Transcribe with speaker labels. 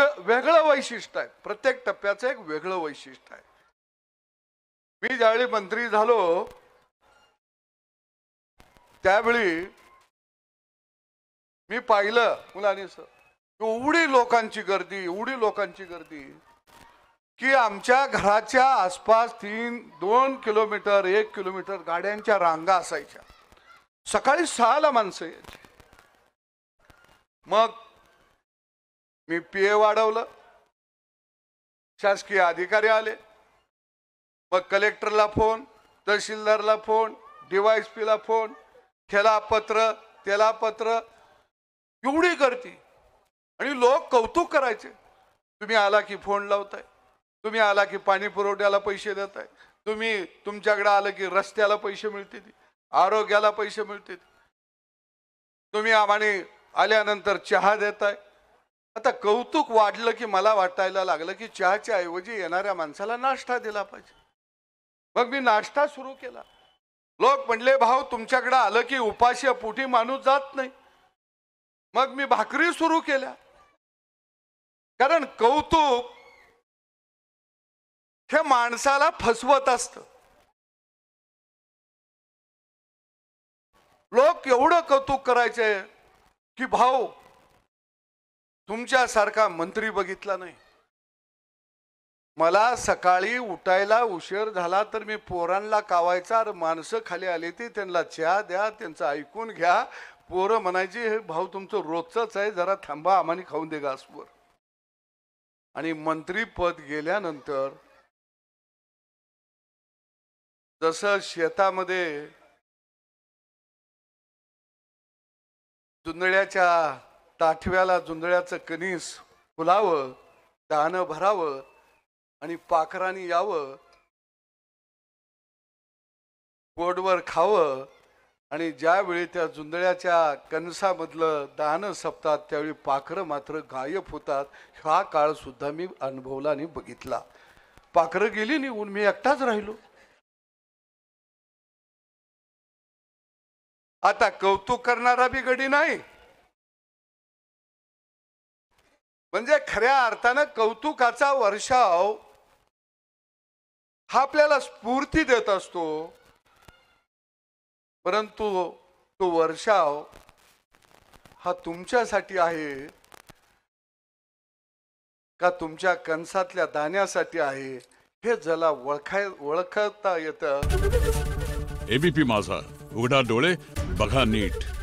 Speaker 1: वेगळं वैशिष्ट्य आहे प्रत्येक टप्प्याचं एक वेगळं वैशिष्ट्य आहे मी ज्यावेळी मंत्री झालो त्यावेळी मी पाहिलं सर एवढी लोकांची गर्दी एवढी लोकांची गर्दी की आमच्या घराच्या आसपास तीन दोन किलोमीटर एक किलोमीटर गाड्यांच्या रांगा असायच्या सकाळी सहाला माणसं यायची मग मी पी ए वाढवलं शासकीय अधिकारी आले मग कलेक्टरला फोन तहसीलदारला फोन डीवायस पीला फोन खेला पत्र तेला पत्र एवढी करते आणि लोक कौतुक करायचे तुम्ही आला की फोन लावताय तुम्ही आला की पाणी पुरवठ्याला पैसे देताय तुम्ही तुमच्याकडे आलं की रस्त्याला पैसे मिळते आरोग्याला पैसे मिळते तुम्ही आम्हाने आल्यानंतर चहा देताय आता कौतुक वाढलं की मला वाटायला लागलं की चहाच्या ऐवजी येणाऱ्या माणसाला नाश्ता दिला पाहिजे मग मी नाश्ता सुरू केला लोक म्हणले भाऊ तुमच्याकडे आलं की उपाशी पोटी माणूस जात नाही मग मी भाकरी सुरू केल्या
Speaker 2: कारण कौतुक हे माणसाला फसवत असत लोक एवढं कौतुक करायचे की भाऊ तुमच्यासारखा मंत्री
Speaker 1: बघितला नाही मला सकाळी उठायला उशीर झाला तर मी पोरांना कावायचा माणसं खाली आली ती त्यांना चहा द्या त्यांचं ऐकून घ्या पोरं म्हणायची हे भाऊ तुमचं रोजचंच आहे जरा थांबा आम्हाने खाऊन दे गासवर
Speaker 2: आणि मंत्रीपद गेल्यानंतर जसं शेतामध्ये जुंदळ्याच्या ताठव्याला जुंजळ्याचं कणीस
Speaker 1: फुलावं दानं भरावं आणि पाखराने यावं पोटवर खावं आणि ज्यावेळी त्या जुंदळ्याच्या कणसामधलं दानं सपतात त्यावेळी पाखरं मात्र गायब होतात हा काळ सुद्धा मी अनुभवला आणि बघितला पाखरं गेली निघून मी एकटाच राहिलो
Speaker 2: आता कौतुक करणारा बी गडी नाही म्हणजे
Speaker 1: खऱ्या अर्थानं कौतुकाचा वर्षाव हा आपल्याला स्फूर्ती देत असतो परंतु तो वर्षाव हा तुमच्यासाठी आहे का तुमच्या कणसातल्या दाण्यासाठी आहे हे जला ओळखाय ओळखता येत
Speaker 2: एबीपी माझा उघडा डोळे बघा नीट